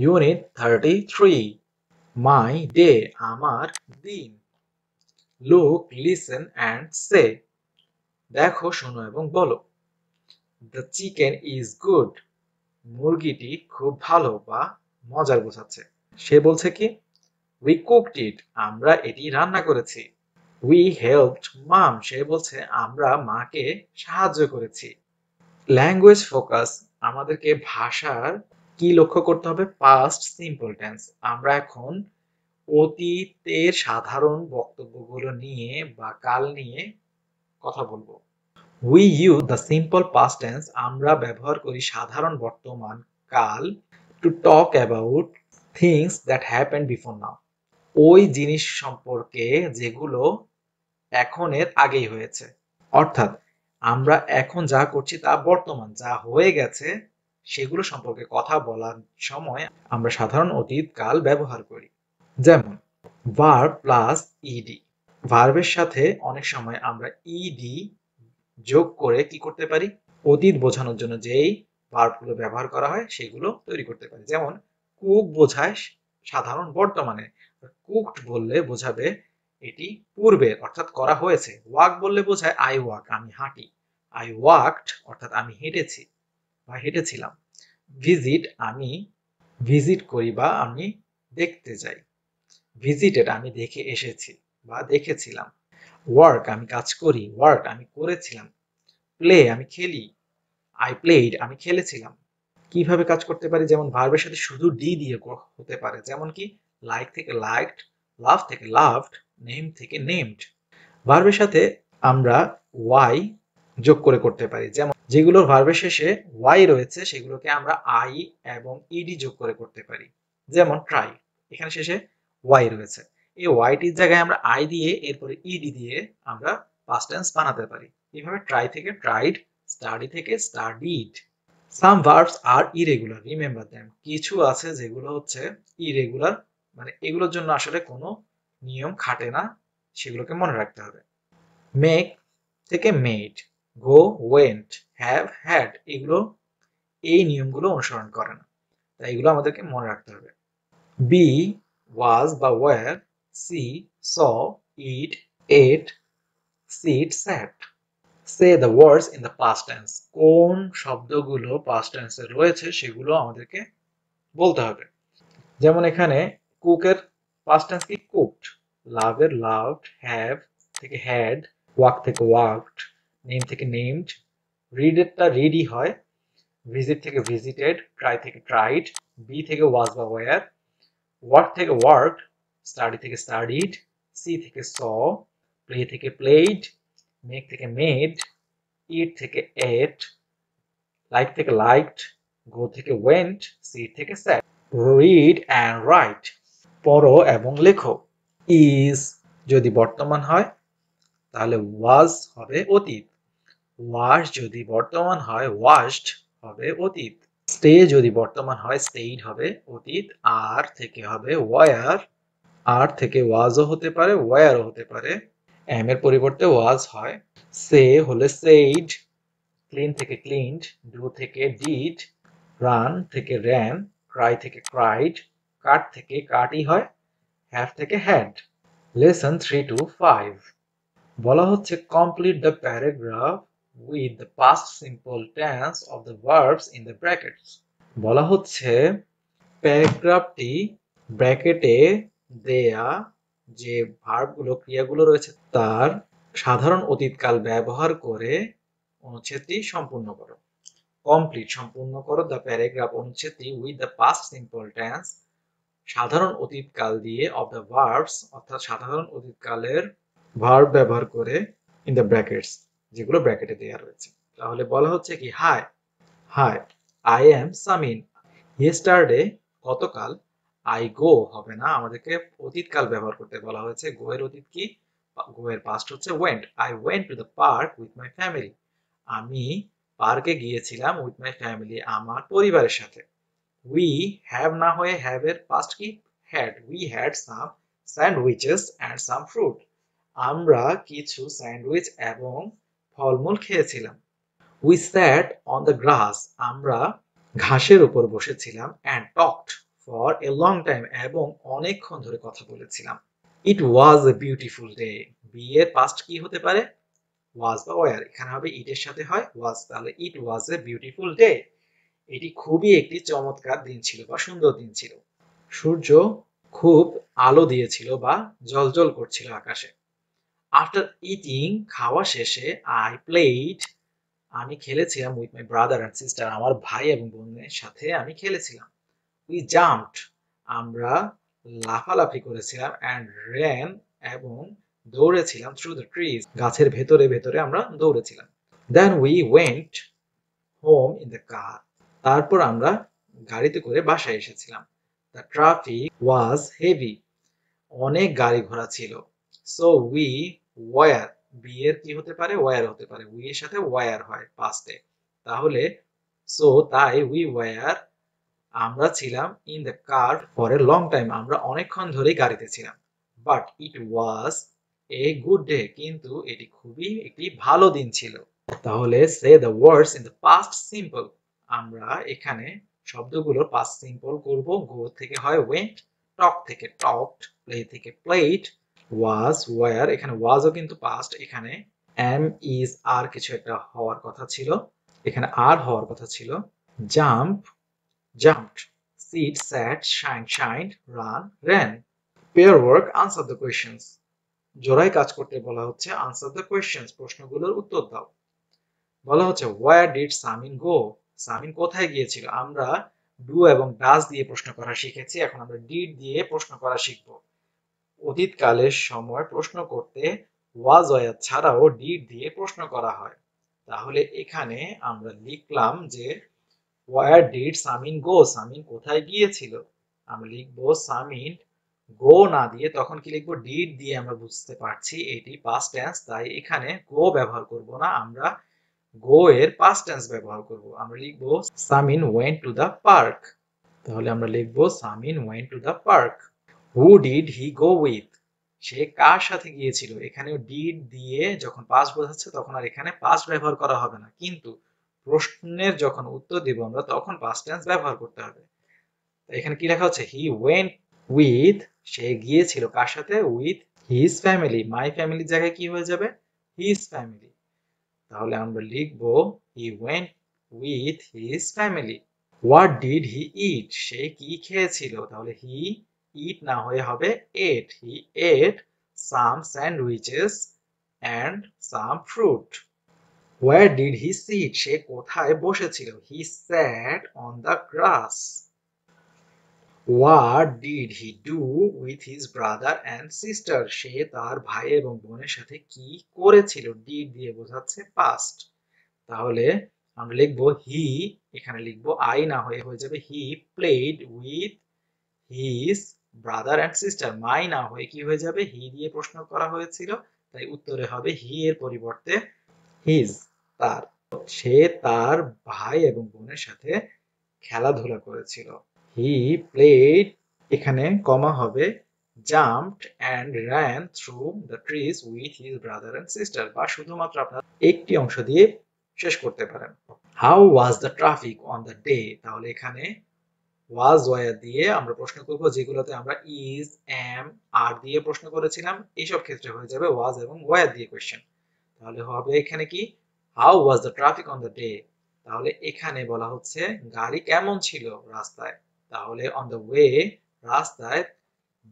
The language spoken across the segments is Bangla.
Unit thirty three my day আমার দিন লুক লিসেন অ্যান্ড সে দেখো শোনো এবং বলো দ্য চিকেন ইজ গুড মুরগিটি খুব ভালো বা মজার বোঝাচ্ছে সে বলছে কি উই কুকড ইট আমরা এটি রান্না করেছি উই হেল্পড মাম সে বলছে আমরা মাকে সাহায্য করেছি ল্যাঙ্গুয়েজ ফোকাস আমাদেরকে ভাষার কি লক্ষ্য করতে হবে পাস্ট সিম্পল টেন্স আমরা এখন অতীতের সাধারণ বক্তব্যগুলো নিয়ে বা কাল নিয়ে কথা বলবো we use the simple past tense আমরা ব্যবহার করি সাধারণ বর্তমান কাল to talk about things that happen before now ওই জিনিস সম্পর্কে যেগুলো এখনের আগেই হয়েছে অর্থাৎ আমরা এখন যা করছি তা বর্তমান যা হয়ে গেছে সেগুলো সম্পর্কে কথা বলার সময় আমরা সাধারণ অতীত কাল ব্যবহার করি যেমন ভার প্লাস ইডি ভার্বের সাথে অনেক সময় আমরা ইডি যোগ করে কি করতে পারি অতীত বোঝানোর জন্য যেই ভার্বগুলো ব্যবহার করা হয় সেগুলো তৈরি করতে পারি যেমন কুক বোঝায় সাধারণ বর্তমানে কুকড বললে বোঝাবে এটি পূর্বে অর্থাৎ করা হয়েছে ওয়াক বললে বোঝায় আই ওয়াক আমি হাঁটি আই ওয়াকড অর্থাৎ আমি হেঁটেছি বা হেঁটেছিলাম ভিজিট আমি ভিজিট করি বা আমি দেখতে যাই ভিজিটেড আমি দেখে এসেছি বা দেখেছিলাম ওয়ার্ক আমি কাজ করি ওয়ার্ক আমি করেছিলাম প্লে আমি খেলি আই প্লেড আমি খেলেছিলাম কিভাবে কাজ করতে পারি যেমন ভার্বের সাথে শুধু ডি দিয়ে হতে পারে যেমন কি লাইক থেকে লাইকড লাভ থেকে লাভড নেম থেকে নেমড ভার্বের সাথে আমরা ওয়াই যোগ করে করতে পারি যেমন যেগুলোর ভার্বের শেষে ওয়াই রয়েছে সেগুলোকে আমরা আই এবং ইডি যোগ করে করতে পারি যেমন ট্রাই এখানে শেষে ওয়াই রয়েছে এই ওয়াইটির জায়গায় আমরা আই দিয়ে এরপরে ইডি দিয়ে আমরা পাস্ট টেন্স বানাতে পারি এইভাবে ট্রাই থেকে ট্রাইড স্টাডি থেকে স্টাডিড সাম ভার্বস আর ইরেগুলার রিমেম্বার দ্যাম কিছু আছে যেগুলো হচ্ছে ইরেগুলার মানে এগুলোর জন্য আসলে কোনো নিয়ম খাটে না সেগুলোকে মনে রাখতে হবে মেক থেকে made go went have had এগুলো এই নিয়মগুলো অনুসরণ করে না তাই এগুলো আমাদেরকে মনে রাখতে হবে বি ওয়াজ বা were see saw eat ate sit sat say the words in the past tense কোন শব্দগুলো পাস্ট টেন্সে রয়েছে সেগুলো আমাদেরকে বলতে হবে যেমন এখানে কুকের পাস্ট টেন্স কি কুকড লাভের লাভড হ্যাভ থেকে হ্যাড ওয়াক থেকে ওয়াকড নেম থেকে নেমড রিডেডটা রেডি হয় ভিজিট থেকে ভিজিটেড ট্রাই থেকে ট্রাইড বি থেকে ওয়াজ বা ওয়ার ওয়ার্ক থেকে ওয়ার্ক স্টাডি থেকে স্টাডিড সি থেকে স প্লে থেকে প্লেড মেক থেকে মেড ইট থেকে এট লাইক থেকে লাইকড গো থেকে ওয়েন্ট সি থেকে স্যাট রিড অ্যান্ড রাইট পড়ো এবং লেখো ইজ যদি বর্তমান হয় তাহলে ওয়াজ হবে অতীত ওয়াশ যদি বর্তমান হয় ওয়াশড হবে অতীত স্টে যদি বর্তমান হয় স্টেইড হবে অতীত আর থেকে হবে ওয়ার আর থেকে ওয়াজও হতে পারে ওয়ারও হতে পারে এম এর পরিবর্তে ওয়াজ হয় সে হলে সেইড ক্লিন থেকে ক্লিনড ডু থেকে ডিড রান থেকে র্যান ক্রাই থেকে ক্রাইড কাট থেকে কাটই হয় হ্যাভ থেকে had lesson three two five বলা হচ্ছে complete the paragraph with the past simple tense of the verbs in the brackets বলা হচ্ছে প্যারাগ্রাফটি ব্র্যাকেটে দেয়া যে ভার্বগুলো ক্রিয়াগুলো রয়েছে তার সাধারণ অতীতকাল ব্যবহার করে অনুচ্ছেদটি সম্পূর্ণ করো কমপ্লিট সম্পূর্ণ করো দ্য প্যারাগ্রাফ অনুচ্ছেদটি with the past simple tense সাধারণ অতীতকাল দিয়ে অফ দ্য ভার্বস অর্থাৎ সাধারণ অতীতকালের ভার্ব ব্যবহার করে ইন দ্য ব্র্যাকেটস যেগুলো ব্র্যাকেটে দেওয়া রয়েছে তাহলে বলা হচ্ছে কি hi hi I am Samin yesterday গতকাল আই গো হবে না আমাদেরকে অতীতকাল ব্যবহার করতে বলা হয়েছে গো এর অতীত কি গো এর পাস্ট হচ্ছে went I went to the park with my family আমি পার্কে গিয়েছিলাম উইথ মাই ফ্যামিলি আমার পরিবারের সাথে উই হ্যাভ না হয়ে হ্যাভ এর পাস্ট কি had we had some sandwiches and some fruit আমরা কিছু স্যান্ডউইচ এবং ফলমূল খেয়েছিলাম we sat on the grass আমরা ঘাসের উপর বসেছিলাম and talked for a long time এবং অনেকক্ষণ ধরে কথা বলেছিলাম it was a beautiful day বিয়ের পাস্ট কি হতে পারে ওয়াজ বা ওয়ার এখানে হবে ইটের সাথে হয় ওয়াজ তাহলে ইট ওয়াজ এ বিউটিফুল ডে এটি খুবই একটি চমৎকার দিন ছিল বা সুন্দর দিন ছিল সূর্য খুব আলো দিয়েছিল বা জলজল করছিল আকাশে আফটার ইটিং খাওয়া শেষে আই প্লেড আমি খেলেছিলাম with my brother and sister আমার ভাই এবং বোনের সাথে আমি খেলেছিলাম উই জাম্পড আমরা লাফালাফি করেছিলাম অ্যান্ড র্যান এবং দৌড়েছিলাম থ্রু দ্য ট্রিজ গাছের ভেতরে ভেতরে আমরা দৌড়েছিলাম then we went home in the car তারপর আমরা গাড়িতে করে বাসায় এসেছিলাম দ্য ট্রাফিক ওয়াজ হেভি অনেক গাড়ি ঘোড়া ছিল সো উই ওয়ার বি এর কি হতে পারে ওয়ার হতে পারে উই এর সাথে ওয়ার হয় পাস্টে তাহলে সো তাই উই ওয়ার আমরা ছিলাম in the car for a long time আমরা অনেকক্ষণ ধরেই গাড়িতে ছিলাম but it was a good day কিন্তু এটি খুবই একটি ভালো দিন ছিল তাহলে say the words in the past simple আমরা এখানে শব্দগুলো পাস্ট সিম্পল করব গো থেকে হয় ওয়েন্ট টক থেকে টক প্লে থেকে প্লেট was where এখানে was ও কিন্তু past এখানে am is are কিছু একটা হওয়ার কথা ছিল এখানে আর হওয়ার কথা ছিল jump jumped sit, sat, shine, shined, run, ran. Pair work, answer the questions. জোড়ায় কাজ করতে বলা হচ্ছে answer the questions প্রশ্নগুলোর উত্তর দাও বলা হচ্ছে where did samin go samin কোথায় গিয়েছিল আমরা do এবং does দিয়ে প্রশ্ন করা শিখেছি এখন আমরা did দিয়ে প্রশ্ন করা শিখবো অতীতকালের সময় প্রশ্ন করতে অয়াত ছাড়াও ডিড দিয়ে প্রশ্ন করা হয় তাহলে এখানে আমরা লিখলাম যে where did Samin go Samin কোথায় গিয়েছিল আমরা লিখব সামিন গো না দিয়ে তখন কি লিখবো ডিড দিয়ে আমরা বুঝতে পারছি এটি পাস্ট টেন্স তাই এখানে গো ব্যবহার করব না আমরা গো এর পাস্ট টেন্স ব্যবহার করব আমরা লিখব Samin went to the park তাহলে আমরা লিখব Samin went to the park who did he go with সে কার সাথে গিয়েছিল এখানেও ডিড দিয়ে যখন পাস বোঝাচ্ছে তখন আর এখানে পাস ব্যবহার করা হবে না কিন্তু প্রশ্নের যখন উত্তর দিব আমরা তখন পাস টেন্স ব্যবহার করতে হবে এখানে কি লেখা হচ্ছে হি ওয়েন্ট উইথ সে গিয়েছিল কার সাথে উইথ হিজ ফ্যামিলি মাই ফ্যামিলির জায়গায় কি হয়ে যাবে হিজ ফ্যামিলি তাহলে আমরা লিখব he went with his family what did he eat সে কি খেয়েছিল তাহলে হি ইট না হয়ে হবে ate he ate some sandwiches and some fruit where did he sit সে কোথায় বসেছিল he sat on the grass what did he do with his brother and sister সে তার ভাই এবং বোনের সাথে কি করেছিল ডিড দিয়ে বোঝাচ্ছে পাস্ট তাহলে আমরা লিখবো হি এখানে লিখবো আই না হয়ে হয়ে যাবে he played with his brother and sister my না হয়ে কি হয়ে যাবে হি দিয়ে প্রশ্ন করা হয়েছিল তাই উত্তরে হবে হি এর পরিবর্তে হিজ তার সে তার ভাই এবং বোনের সাথে খেলাধুলা করেছিল হি প্লেড এখানে কমা হবে jumped and ran through the trees with his brother and sister বা শুধুমাত্র আপনার একটি অংশ দিয়ে শেষ করতে পারেন how was the traffic on the day তাহলে এখানে ওয়াজ ওয়ার দিয়ে আমরা প্রশ্ন করব যেগুলোতে আমরা ইজ এম আর দিয়ে প্রশ্ন করেছিলাম এইসব ক্ষেত্রে হয়ে যাবে ওয়াজ এবং ওয়ার দিয়ে কোয়েশ্চেন তাহলে হবে এখানে কি how was the traffic on the day তাহলে এখানে বলা হচ্ছে গাড়ি কেমন ছিল রাস্তায় তাহলে অন দ্য ওয়ে রাস্তায়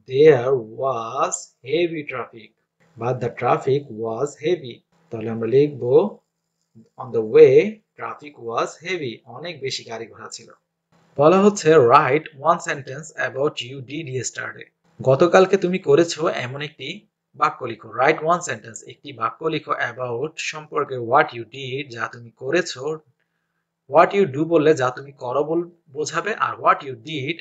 দেয়ার ওয়াজ হেভি ট্রাফিক বা দ্য ট্রাফিক ওয়াজ হেভি তাহলে আমরা লিখবো on the way traffic was heavy অনেক বেশি গাড়ি ঘোড়া ছিল বলা হচ্ছে write one sentence about you did yesterday গতকালকে তুমি করেছো এমন একটি বাক্য লিখো রাইট ওয়ান সেন্টেন্স একটি বাক্য লিখো অ্যাবাউট সম্পর্কে হোয়াট ইউ ডিড যা তুমি করেছো হোয়াট ইউ ডু বললে যা তুমি করো বোঝাবে আর হোয়াট ইউ ডিড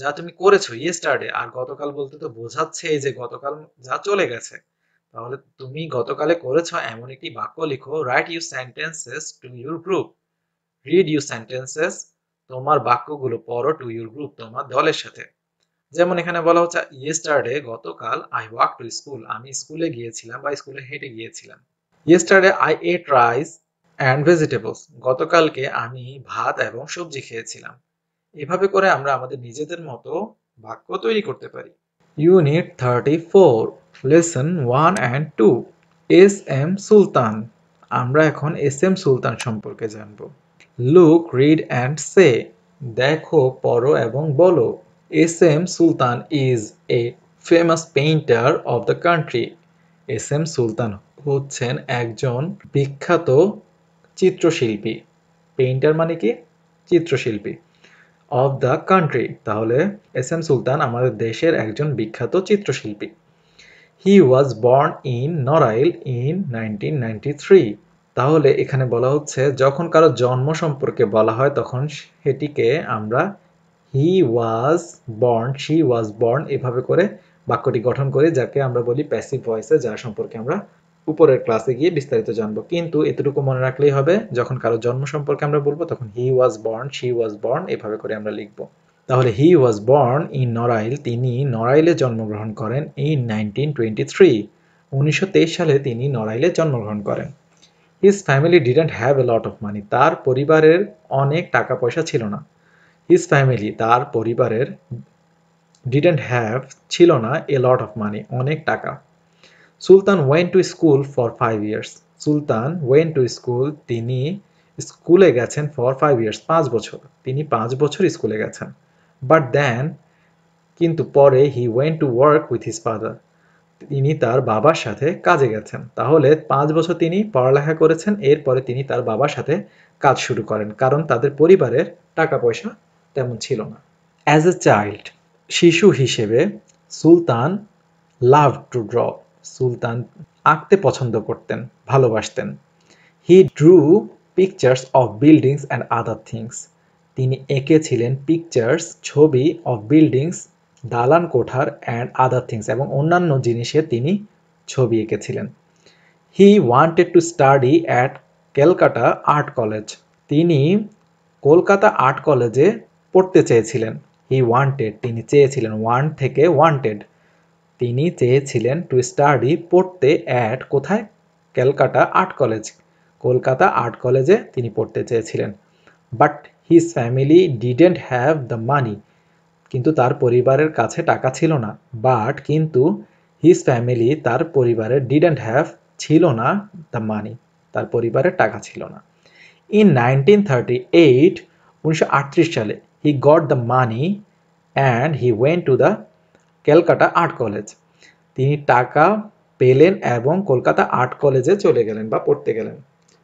যা তুমি করেছো ইয়েস্টারডে আর গতকাল বলতে তো বোঝাচ্ছে যে গতকাল যা চলে গেছে তাহলে তুমি গতকালে করেছো এমন একটি বাক্য লিখো write you sentences to your group read you sentences তোমার বাক্যগুলো পড়ো টু ইউর গ্রুপ তোমার দলের সাথে যেমন এখানে বলা হচ্ছে ইয়েস্টারডে গতকাল আই ওয়াক টু স্কুল আমি স্কুলে গিয়েছিলাম বা স্কুলে হেঁটে গিয়েছিলাম yesterday I ate rice and vegetables গতকালকে আমি ভাত এবং সবজি খেয়েছিলাম এভাবে করে আমরা আমাদের নিজেদের মতো বাক্য তৈরি করতে পারি unit thirty four lesson one and two S M Sultan আমরা এখন এস এম সুলতান সম্পর্কে জানবো লুক রিড অ্যান্ড সে দেখো পড়ো এবং বলো S M Sultan is a famous painter of the country S M Sultan হচ্ছেন একজন বিখ্যাত চিত্রশিল্পী পেইন্টার মানে কি চিত্রশিল্পী অব দ্য কান্ট্রি তাহলে এস এম সুলতান আমাদের দেশের একজন বিখ্যাত চিত্রশিল্পী he was born in Narail in nineteen ninety three তাহলে এখানে বলা হচ্ছে যখন কারো জন্ম সম্পর্কে বলা হয় তখন সেটিকে আমরা he was born she was born এভাবে করে বাক্যটি গঠন করে যাকে আমরা বলি প্যাসিভ ভয়েসে যার সম্পর্কে আমরা উপরের ক্লাসে গিয়ে বিস্তারিত জানবো কিন্তু এতটুকু মনে রাখলেই হবে যখন কারো জন্ম সম্পর্কে আমরা বলবো তখন he was born she was born এভাবে করে আমরা লিখবো তাহলে he was born in Narail তিনি নড়াইলে জন্মগ্রহণ করেন ইন নাইনটিন টোয়েন্টি থ্রি উনিশশো সালে তিনি নড়াইলে জন্মগ্রহণ করেন his family didn't have a lot of money তার পরিবারের অনেক টাকা পয়সা ছিল না হিজ ফ্যামিলি তার পরিবারের ডিডেন্ট হ্যাভ ছিল না এ লট অফ মানি অনেক টাকা Sultan went to school for five years Sultan went to school তিনি স্কুলে গেছেন ফর ফাইভ ইয়ার্স পাঁচ বছর তিনি পাঁচ বছর স্কুলে গেছেন বাট দেন কিন্তু পরে he went to work with his father তিনি তার বাবার সাথে কাজে গেছেন তাহলে পাঁচ বছর তিনি পড়ালেখা করেছেন এরপরে তিনি তার বাবার সাথে কাজ শুরু করেন কারণ তাদের পরিবারের টাকা পয়সা তেমন ছিল না অ্যাজ এ চাইল্ড শিশু হিসেবে সুলতান লাভ টু ড্র সুলতান আঁকতে পছন্দ করতেন ভালোবাসতেন he drew pictures of buildings and other things তিনি এঁকেছিলেন পিকচার্স ছবি অফ বিল্ডিংস দালান কোঠার অ্যান্ড আদার থিংস এবং অন্যান্য জিনিসে তিনি ছবি এঁকেছিলেন he wanted to study at Calcutta art college তিনি কলকাতা আর্ট কলেজে পড়তে চেয়েছিলেন হি ওয়ান্টেড তিনি চেয়েছিলেন ওয়ান থেকে ওয়ান্টেড তিনি চেয়েছিলেন টু স্টাডি পড়তে অ্যাট কোথায় Calcutta art college Kolkata art কলেজে তিনি পড়তে চেয়েছিলেন but his family didn't have the money কিন্তু তার পরিবারের কাছে টাকা ছিল না বাট কিন্তু হিজ ফ্যামিলি তার পরিবারের ডিডেন্ট হ্যাভ ছিল না দ্য মানি তার পরিবারের টাকা ছিল না ইন নাইনটিন থার্টি এইট উনিশশো সালে he got the money and he went to the Calcutta art college তিনি টাকা পেলেন এবং কলকাতা আর্ট কলেজে চলে গেলেন বা পড়তে গেলেন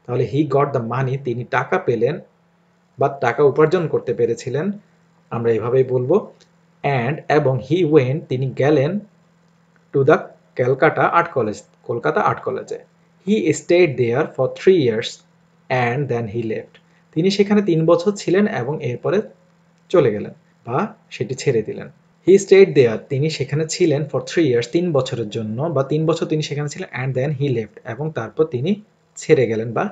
তাহলে হি গট দ্য মানি তিনি টাকা পেলেন বা টাকা উপার্জন করতে পেরেছিলেন আমরা এভাবেই বলবো অ্যান্ড এবং হি ওয়েন তিনি গেলেন to the Calcutta art college Kolkata art কলেজে he stayed there for three years and then he left তিনি সেখানে তিন বছর ছিলেন এবং এরপরে চলে গেলেন বা সেটি ছেড়ে দিলেন হি স্টেট দেয়ার তিনি সেখানে ছিলেন ফর থ্রি ইয়ার্স তিন বছরের জন্য বা তিন বছর তিনি সেখানে ছিলেন অ্যান্ড দেন হি লেফট এবং তারপর তিনি ছেড়ে গেলেন বা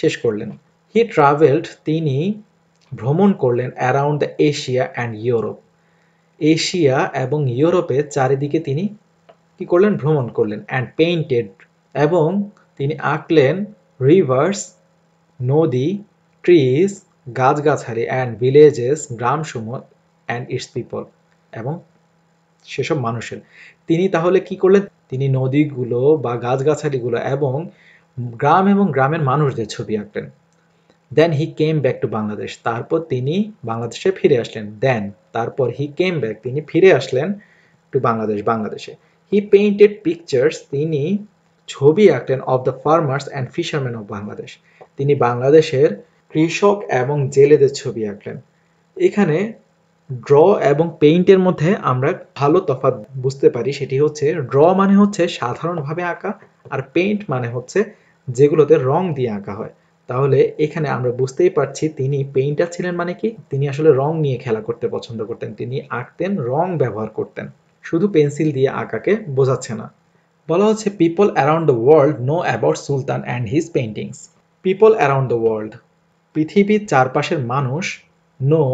শেষ করলেন হি ট্রাভেলড তিনি ভ্রমণ করলেন around the Asia and Europe Asia এবং ইউরোপে চারিদিকে তিনি কি করলেন ভ্রমণ করলেন অ্যান্ড পেইন্টেড এবং তিনি আঁকলেন রিভার্স নদী ট্রিজ গাছগাছালি অ্যান্ড ভিলেজেস গ্রামসমূহ অ্যান্ড ইটস পিপল এবং সেসব মানুষের তিনি তাহলে কি করলেন তিনি নদীগুলো বা গাছগাছালিগুলো এবং গ্রাম এবং গ্রামের মানুষদের ছবি আঁকলেন then he came back to Bangladesh তারপর তিনি বাংলাদেশে ফিরে আসলেন দেন তারপর হি কেম ব্যাক তিনি ফিরে আসলেন টু বাংলাদেশ বাংলাদেশে হি পেইন্টেড পিকচার্স তিনি ছবি আঁকলেন of the farmers and fisherman of Bangladesh তিনি বাংলাদেশের কৃষক এবং জেলেদের ছবি আঁকলেন এখানে ড্র এবং পেইন্টের মধ্যে আমরা ভালো তফাৎ বুঝতে পারি সেটি হচ্ছে ড্র মানে হচ্ছে সাধারণভাবে আঁকা আর পেইন্ট মানে হচ্ছে যেগুলোতে রং দিয়ে আঁকা হয় তাহলে এখানে আমরা বুঝতেই পারছি তিনি পেইন্টার ছিলেন মানে কি তিনি আসলে রং নিয়ে খেলা করতে পছন্দ করতেন তিনি আঁকতেন রং ব্যবহার করতেন শুধু পেন্সিল দিয়ে আঁকাকে বোঝাচ্ছে না বলা হচ্ছে people around the world know about Sultan and his paintings people around the world পৃথিবীর চারপাশের মানুষ know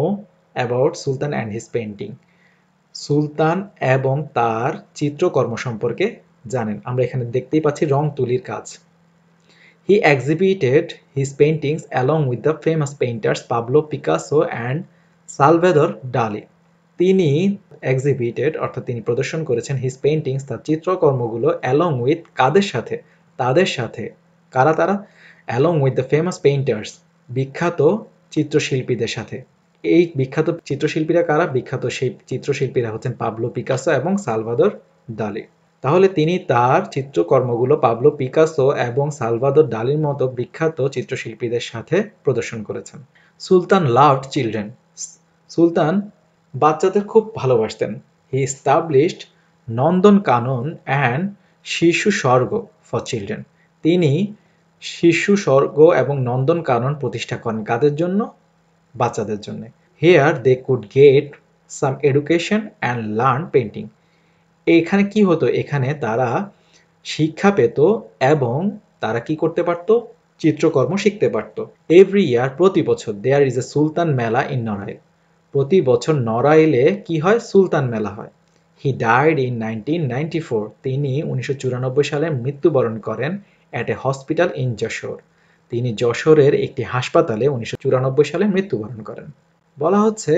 about Sultan and his painting Sultan এবং তার চিত্রকর্ম সম্পর্কে জানেন আমরা এখানে দেখতেই পাচ্ছি রং তুলির কাজ He exhibited his paintings along with the famous painters Pablo Picasso and সালভেদর ডালি তিনি এক্সিবিটেড অর্থাৎ তিনি প্রদর্শন করেছেন হিজ পেন্টিংস তার চিত্রকর্মগুলো অ্যালং উইথ কাদের সাথে তাদের সাথে কারা তারা along with the famous painters বিখ্যাত চিত্রশিল্পীদের সাথে এই বিখ্যাত চিত্রশিল্পীরা কারা বিখ্যাত সেই চিত্রশিল্পীরা হচ্ছেন পাবলো পিকাসো এবং সালভাদর দালি তাহলে তিনি তার চিত্রকর্মগুলো পাবলো পিকাসো এবং সালভাদর ডালির মতো বিখ্যাত চিত্রশিল্পীদের সাথে প্রদর্শন করেছেন সুলতান লাভড চিলড্রেন সুলতান বাচ্চাদের খুব ভালোবাসতেন হি স্টাবলিশড নন্দন কানন অ্যান্ড শিশু স্বর্গ ফর চিলড্রেন তিনি শিশু স্বর্গ এবং নন্দন কানন প্রতিষ্ঠা করেন কাদের জন্য বাচ্চাদের জন্য here they could get some education and learn painting এখানে কি হতো এখানে তারা শিক্ষা পেত এবং তারা কি করতে পারতো চিত্রকর্ম শিখতে পারত এভরি ইয়ার প্রতি বছর দেয়ার ইজ এ সুলতান মেলা ইন নড়াইল প্রতি বছর নড়াইলে কি হয় সুলতান মেলা হয় he died in nineteen ninety four তিনি উনিশশো সালে মৃত্যুবরণ করেন at a hospital in Jessore তিনি যশোরের একটি হাসপাতালে উনিশশো সালে মৃত্যুবরণ করেন বলা হচ্ছে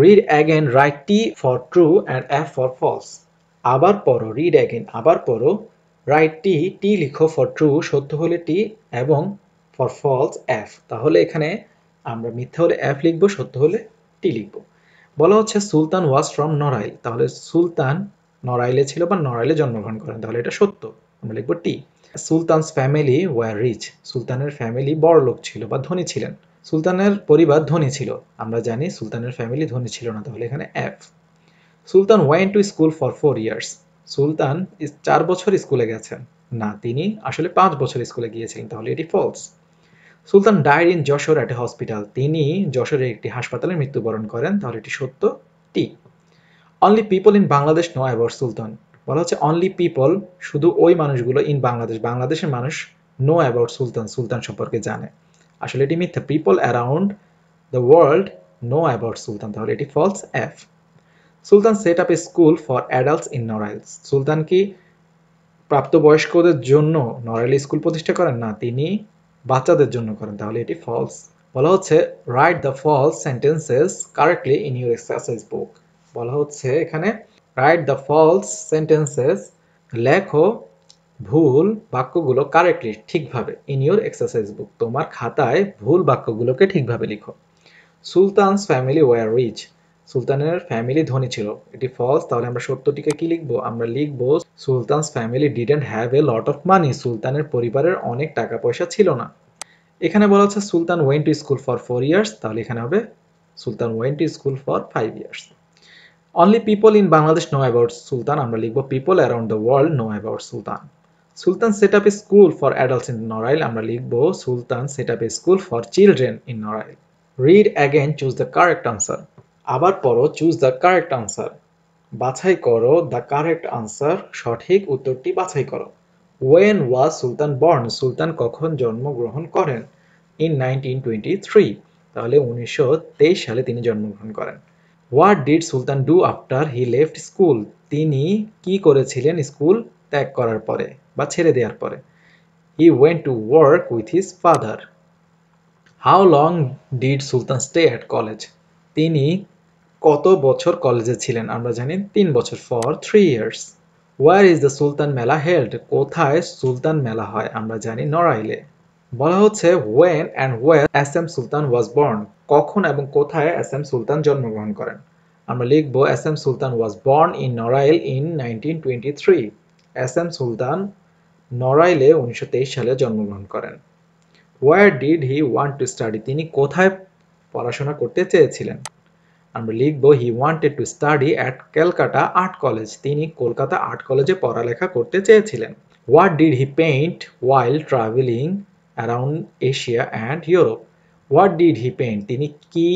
read again write T for true and F for false আবার পড়ো রিড অ্যাগেন আবার পড়ো রাইট টি টি লিখো ফর ট্রু সত্য হলে টি এবং ফর ফলস এফ তাহলে এখানে আমরা মিথ্যা হলে এফ লিখবো সত্য হলে টি লিখবো বলা হচ্ছে সুলতান ওয়াজ ফ্রম নড়াইল তাহলে সুলতান নড়াইলে ছিল বা নরাইলে জন্মগ্রহণ করেন তাহলে এটা সত্য আমরা লিখবো T Sultan's family were rich সুলতানের ফ্যামিলি বড় লোক ছিল বা ধনী ছিলেন সুলতানের পরিবার ধনী ছিল আমরা জানি সুলতানের ফ্যামিলি ধনী ছিল না তাহলে এখানে F Sultan went to school for four years Sultan চার বছর স্কুলে গেছেন না তিনি আসলে পাঁচ বছর স্কুলে গিয়েছেন তাহলে এটি false Sultan died in Jessore একটি হসপিটাল তিনি যশোরের একটি হাসপাতালে মৃত্যুবরণ করেন তাহলে এটি সত্য T only people in Bangladesh know about Sultan বলা হচ্ছে অনলি পিপল শুধু ওই মানুষগুলো ইন বাংলাদেশ বাংলাদেশের মানুষ নো অ্যাবাউট সুলতান সুলতান সম্পর্কে জানে আসলে এটি মিথ্যা people around the world know about Sultan তাহলে এটি false F Sultan set up a school for adults in Narail Sultan কি প্রাপ্তবয়স্কদের জন্য নরাইল স্কুল প্রতিষ্ঠা করেন না তিনি বাচ্চাদের জন্য করেন তাহলে এটি ফলস বলা হচ্ছে write the false sentences correctly in your exercise book বলা হচ্ছে এখানে রাইট দ্য ফলস সেন্টেন্সেস লেখো ভুল বাক্যগুলো কারেক্টলি ঠিকভাবে ইন ইউর এক্সারসাইজ বুক তোমার খাতায় ভুল বাক্যগুলোকে ঠিকভাবে লিখো সুলতানস ফ্যামিলি ওয়ার রিচ সুলতানের ফ্যামিলি ধনী ছিল এটি ফলস তাহলে আমরা সত্যটিকে কি লিখবো আমরা লিখবো Sultan's family didn't have a lot of money সুলতানের পরিবারের অনেক টাকা পয়সা ছিল না এখানে বলা হচ্ছে Sultan went to school for four years তাহলে এখানে হবে Sultan went to school for five years only people in Bangladesh know about Sultan আমরা লিখবো people around the world know about Sultan Sultan set up a school for adults in Narail আমরা লিখবো Sultan set up a school for children in Narail read again choose the correct answer আবার পড়ো চুজ দ্য কারেক্ট আনসার বাছাই করো দ্য কারেক্ট আনসার সঠিক উত্তরটি বাছাই করো ওয়েন ওয়াজ সুলতান বর্ন সুলতান কখন জন্মগ্রহণ করেন ইন নাইনটিন টোয়েন্টি থ্রি তাহলে উনিশশো তেইশ সালে তিনি জন্মগ্রহণ করেন what did Sultan do after he left school তিনি কি করেছিলেন স্কুল ত্যাগ করার পরে বা ছেড়ে দেওয়ার পরে he went to work with his father how long did Sultan stay at college তিনি কত বছর কলেজে ছিলেন আমরা জানি তিন বছর for three years where is the Sultan Mela held কোথায় সুলতান মেলা হয় আমরা জানি নড়াইলে বলা হচ্ছে when and where S M Sultan was born কখন এবং কোথায় এস এম সুলতান জন্মগ্রহণ করেন আমরা লিখব S M Sultan was born in Narail in nineteen twenty three S M Sultan নড়াইলে উনিশশো সালে জন্মগ্রহণ করেন where did he want to study তিনি কোথায় পড়াশোনা করতে চেয়েছিলেন আমরা লিখব he wanted to study at Calcutta art college তিনি কলকাতা আর্ট কলেজে পড়ালেখা করতে চেয়েছিলেন what did he paint while travelling around Asia and Europe what did he paint তিনি কি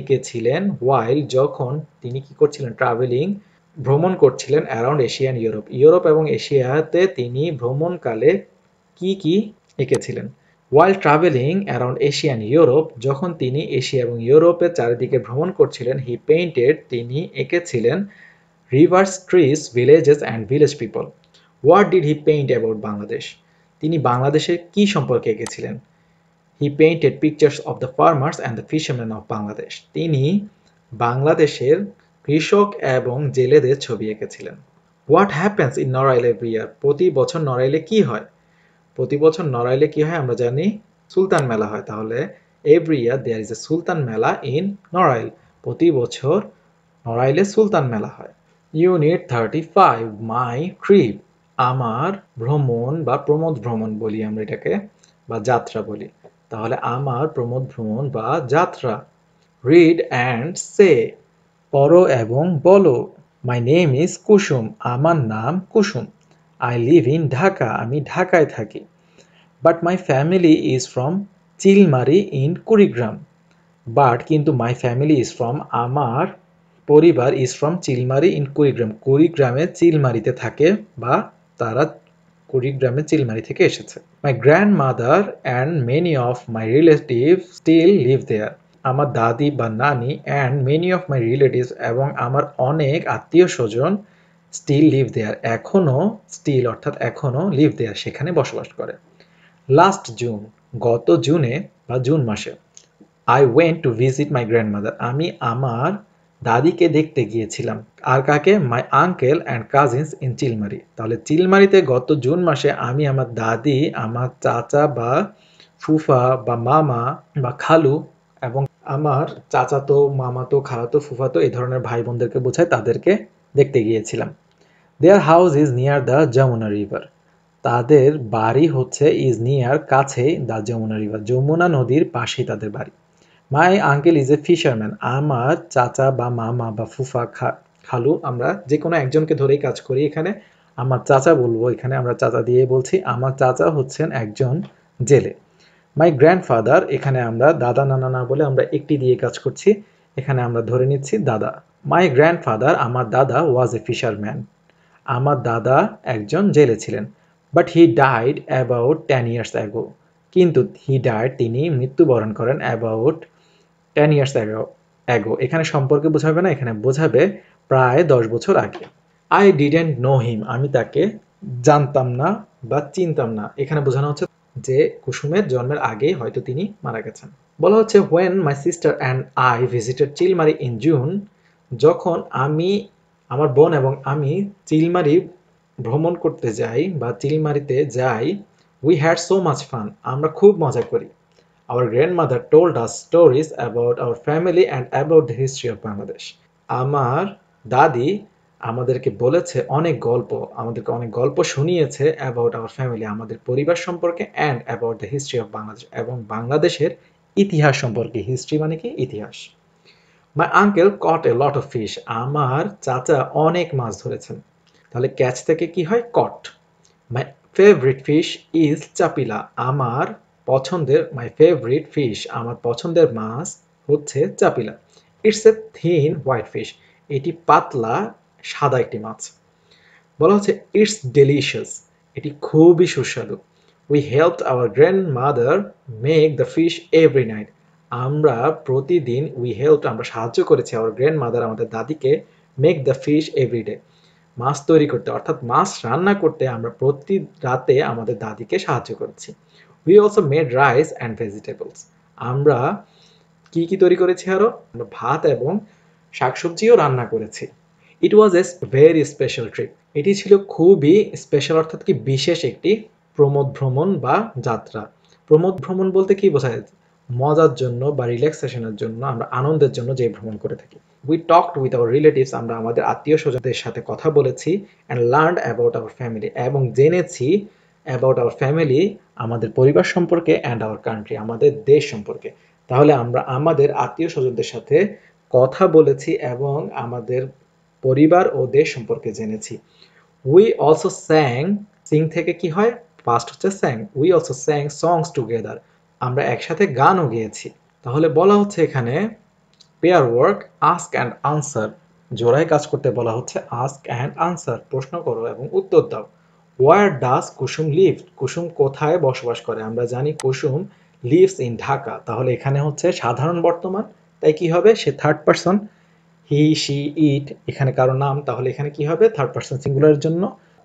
এঁকেছিলেন ওয়াইল যখন তিনি কি করছিলেন ট্রাভেলিং ভ্রমণ করছিলেন অ্যারাউন্ড এশিয়ান ইউরোপ ইউরোপ এবং এশিয়াতে তিনি ভ্রমণকালে কি কি এঁকেছিলেন while travelling around Asia and Europe যখন তিনি এশিয়া এবং ইউরোপের চারিদিকে ভ্রমণ করছিলেন হি পেইন্টেড তিনি এঁকেছিলেন rivers trees villages and village people what did he paint about Bangladesh তিনি বাংলাদেশের কী সম্পর্কে এঁকেছিলেন he painted pictures of the farmers and the fisherman of Bangladesh তিনি বাংলাদেশের কৃষক এবং জেলেদের ছবি এঁকেছিলেন what happens in Narail every year প্রতি বছর নড়াইলে কী হয় প্রতি বছর নড়াইলে কি হয় আমরা জানি সুলতান মেলা হয় তাহলে every year there is a সুলতান মেলা ইন নড়াইল প্রতি বছর নড়াইলে সুলতান মেলা হয় unit thirty five my trip আমার ভ্রমণ বা প্রমোদ ভ্রমণ বলি আমরা এটাকে বা যাত্রা বলি তাহলে আমার প্রমোদ ভ্রমণ বা যাত্রা রিড অ্যান্ড সে পড়ো এবং বলো মাই নেম ইজ কুসুম আমার নাম Kusum I live in Dhaka আমি ঢাকায় থাকি but my family is from Chilmari in Kurigram but কিন্তু মাই ফ্যামিলি ইজ ফ্রম আমার পরিবার is from Chilmari in Kurigram কুড়িগ্রামে চিলমারিতে থাকে বা তারা কুড়িগ্রামে চিলমারি থেকে এসেছে my grandmother and many of my relative still live there আমার দাদি বা নানি and many of my relatives এবং আমার অনেক আত্মীয় স্বজন স্টিল লিভ দেয়ার এখনও স্টিল অর্থাৎ এখনও লিভ দেয়ার সেখানে বসবাস করে লাস্ট জুন গত জুনে বা জুন মাসে I went to visit my grandmother আমি আমার দাদিকে দেখতে গিয়েছিলাম আর কাকে my uncle and cousins in Chilmari তাহলে চিলমারিতে গত জুন মাসে আমি আমার দাদি আমার চাচা বা ফুফা বা মামা বা খালু এবং আমার চাচাতো মামাতো খালাতো ফুফাতো এই ধরনের ভাই বোনদেরকে বোঝায় তাদেরকে দেখতে গিয়েছিলাম their house is near the Jamuna river তাদের বাড়ি হচ্ছে ইজ নিয়ার কাছে দ্য যমুনা রিভার যমুনা নদীর পাশেই তাদের বাড়ি my uncle is a fisherman আমার চাচা বা মামা বা ফুফা খালু আমরা যে কোনো একজনকে ধরেই কাজ করি এখানে আমার চাচা বলবো এখানে আমরা চাচা দিয়ে বলছি আমার চাচা হচ্ছেন একজন জেলে মাই গ্র্যান্ডফাদার এখানে আমরা দাদা নানা না বলে আমরা একটি দিয়ে কাজ করছি এখানে আমরা ধরে নিচ্ছি দাদা মাই গ্র্যান্ডফাদার আমার দাদা ওয়াজ এ ফিশারম্যান আমার দাদা একজন জেলে ছিলেন but he died about ten years ago কিন্তু হি ডাইড তিনি মৃত্যুবরণ করেন about ten years ago ago এখানে সম্পর্কে বোঝাবে না এখানে বোঝাবে প্রায় দশ বছর আগে আই ডিডেন্ট নো হিম আমি তাকে জানতাম না বা চিনতাম না এখানে বোঝানো হচ্ছে যে কুসুমের জন্মের আগে হয়তো তিনি মারা গেছেন বলা হচ্ছে when my sister and I visited Chilmari in June যখন আমি আমার বোন এবং আমি চিলমারি ভ্রমণ করতে যাই বা চিলমারিতে যাই we had so much fun আমরা খুব মজা করি our mother told us stories about our family and about the history of Bangladesh আমার দাদি আমাদেরকে বলেছে অনেক গল্প আমাদেরকে অনেক গল্প শুনিয়েছে অ্যাবাউট আওয়ার ফ্যামিলি আমাদের পরিবার সম্পর্কে and about the history of Bangladesh এবং বাংলাদেশের ইতিহাস সম্পর্কে হিস্ট্রি মানে কি ইতিহাস my uncle caught a lot of fish আমার চাচা অনেক মাছ ধরেছেন তাহলে ক্যাচ থেকে কি হয় caught my favourite fish is chapila আমার পছন্দের মাই ফেভারিট ফিশ আমার পছন্দের মাছ হচ্ছে chapila it's a thin white fish এটি পাতলা সাদা একটি মাছ বলা হচ্ছে ইটস ডেলিশিয়াস এটি খুবই সুস্বাদু we help our grandmother make the fish every night আমরা প্রতিদিন উই হেল্প আমরা সাহায্য করেছি আমার গ্র্যান্ড মাদার আমাদের দাদিকে মেক দ্য ফিশ এভরিডে মাছ তৈরি করতে অর্থাৎ মাছ রান্না করতে আমরা প্রতি রাতে আমাদের দাদিকে সাহায্য করেছি we also made rice and vegetables আমরা কি কি তৈরি করেছি আরও আমরা ভাত এবং শাকসবজিও রান্না করেছি it was a very special trip এটি ছিল খুবই স্পেশাল অর্থাৎ কি বিশেষ একটি প্রমোদ ভ্রমণ বা যাত্রা প্রমোদ ভ্রমণ বলতে কি বোঝায় মজার জন্য বা রিল্যাক্সেশনের জন্য আমরা আনন্দের জন্য যে ভ্রমণ করে থাকি we talked with our relatives আমরা আমাদের আত্মীয় স্বজনদের সাথে কথা বলেছি and learn about our family এবং জেনেছি অ্যাবাউট আওয়ার ফ্যামিলি আমাদের পরিবার সম্পর্কে অ্যান্ড আওয়ার কান্ট্রি আমাদের দেশ সম্পর্কে তাহলে আমরা আমাদের আত্মীয় স্বজনদের সাথে কথা বলেছি এবং আমাদের পরিবার ও দেশ সম্পর্কে জেনেছি উই অলসো স্যাং সিং থেকে কি হয় ফার্স্ট হচ্ছে sang we also sang songs together আমরা একসাথে গানও গেয়েছি তাহলে বলা হচ্ছে এখানে pair work ask and answer জোড়ায় কাজ করতে বলা হচ্ছে আস্ক অ্যান্ড আনসার প্রশ্ন করো এবং উত্তর দাও ওয়ার ডাস কুসুম লিভ কুসুম কোথায় বসবাস করে আমরা জানি কুসুম লিভস ইন ঢাকা তাহলে এখানে হচ্ছে সাধারণ বর্তমান তাই কি হবে সে third person he she it এখানে কারো নাম তাহলে এখানে কি হবে থার্ড পারসন সিঙ্গুলারের জন্য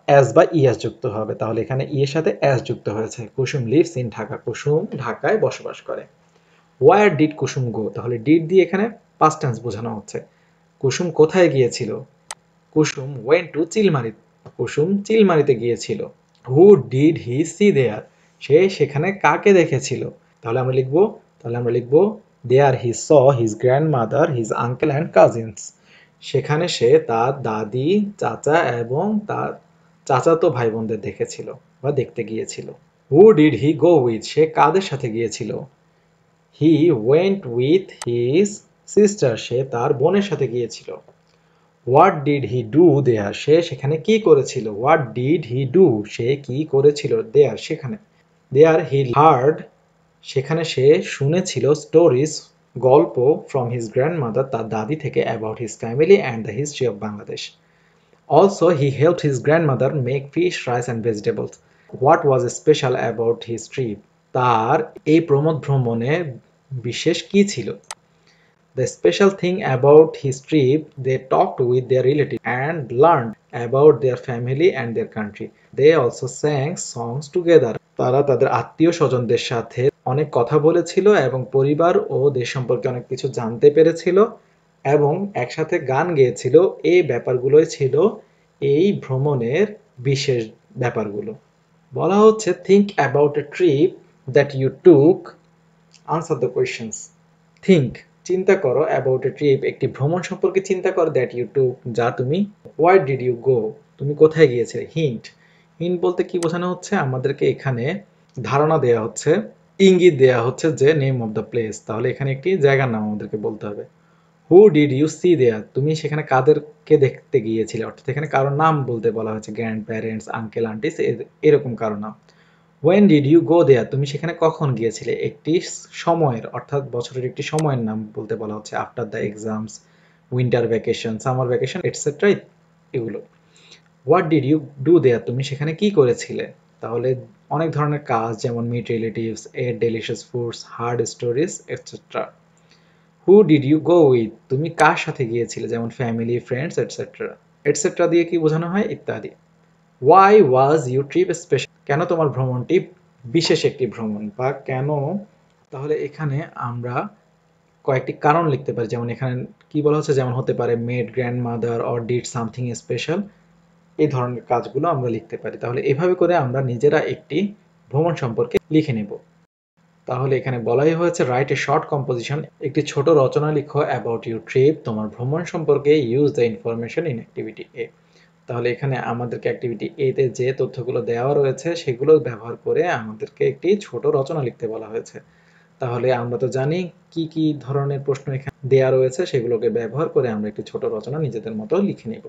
অ্যাস বা ইয়াস e যুক্ত হবে তাহলে এখানে ইয়ের e সাথে অ্যাস যুক্ত হয়েছে কুসুম লিভস ইন ঢাকা কুসুম ঢাকায় বসবাস করে ওয়ার ডিড কুসুম গো তাহলে ডিড দিয়ে এখানে পাস্ট বোঝানো হচ্ছে কুসুম কোথায় গিয়েছিল কুসুম ওয়েন টু চিলমারি কুসুম চিলমারিতে গিয়েছিল হু ডিড হি সি দেয়ার সে সেখানে কাকে দেখেছিল তাহলে আমরা লিখবো তাহলে আমরা লিখবো there he saw his grandmother his uncle and cousins সেখানে সে তার দাদি চাচা এবং তার চাচাতো ভাই বোনদের দেখেছিল বা দেখতে গিয়েছিল who did he go with সে কাদের সাথে গিয়েছিল he went with his sister সে তার বোনের সাথে গিয়েছিল what did he do there সে সেখানে কি করেছিল হোয়াট ডিড হি ডু সে কি করেছিল দেয়ার সেখানে দেয়ার হি হার্ড সেখানে সে শুনেছিল স্টোরিজ গল্প ফ্রম হিজ গ্র্যান্ডমাদার তার দাদি থেকে about his family and the history of Bangladesh Also, he helped his grandmother make fish, rice and vegetables. What was special about his trip? তার এই প্রমোদ ভ্রমণে বিশেষ কি ছিল the special thing about his trip, they talked with their relatives and learned about their family and their country they also sang songs together. তারা তাদের আত্মীয় স্বজনদের সাথে অনেক কথা বলেছিল এবং পরিবার ও দেশ সম্পর্কে অনেক কিছু জানতে পেরেছিল এবং একসাথে গান গেয়েছিল এই ব্যাপারগুলোই ছিল এই ভ্রমণের বিশেষ ব্যাপারগুলো বলা হচ্ছে think about a trip that you took answer the questions think চিন্তা করো অ্যাবাউট এ ট্রিপ একটি ভ্রমণ সম্পর্কে চিন্তা করো দ্যাট ইউ টুক যা তুমি হোয়াই ডিড ইউ গো তুমি কোথায় গিয়েছে হিন্ট হিন্ট বলতে কি বোঝানো হচ্ছে আমাদেরকে এখানে ধারণা দেয়া হচ্ছে ইঙ্গিত দেয়া হচ্ছে যে নেম অফ দ্য প্লেস তাহলে এখানে একটি জায়গার নাম আমাদেরকে বলতে হবে who did you see there তুমি সেখানে কাদেরকে দেখতে গিয়েছিলে অর্থাৎ এখানে কারোর নাম বলতে বলা হয়েছে গ্র্যান্ড প্যারেন্টস আঙ্কেল আন্টিস এরকম কারোর নাম when did you go there তুমি সেখানে কখন গিয়েছিলে একটি সময়ের অর্থাৎ বছরের একটি সময়ের নাম বলতে বলা হচ্ছে after the exams winter vacation summer vacation etcetera এগুলো what did you do there তুমি সেখানে কি করেছিলে তাহলে অনেক ধরনের কাজ যেমন মিট রিলেটিভস এর delicious foods heard stories etcetera who did you go with তুমি কার সাথে গিয়েছিলে যেমন ফ্যামিলি ফ্রেন্ডস এটসেট্রা এটসেট্রা দিয়ে কি বোঝানো হয় ইত্যাদি why was you trip special কেন তোমার ভ্রমণটি বিশেষ একটি ভ্রমণ বা কেন তাহলে এখানে আমরা কয়েকটি কারণ লিখতে পারি যেমন এখানে কি বলা হচ্ছে যেমন হতে পারে met grand mother or did something special এই ধরনের কাজগুলো আমরা লিখতে পারি তাহলে এভাবে করে আমরা নিজেরা একটি ভ্রমণ সম্পর্কে লিখে নেব তাহলে এখানে বলাই হয়েছে রাইট এ শর্ট কম্পোজিশন একটি ছোট রচনা লিখো অ্যাবাউট ইউর ট্রিপ তোমার ভ্রমণ সম্পর্কে use the information in activity A তাহলে এখানে আমাদেরকে অ্যাক্টিভিটি এ তে যে তথ্যগুলো দেওয়া রয়েছে সেগুলো ব্যবহার করে আমাদেরকে একটি ছোট রচনা লিখতে বলা হয়েছে তাহলে আমরা তো জানি কি কি ধরনের প্রশ্ন এখানে দেওয়া রয়েছে সেগুলোকে ব্যবহার করে আমরা একটি ছোট রচনা নিজেদের মতো লিখে নেব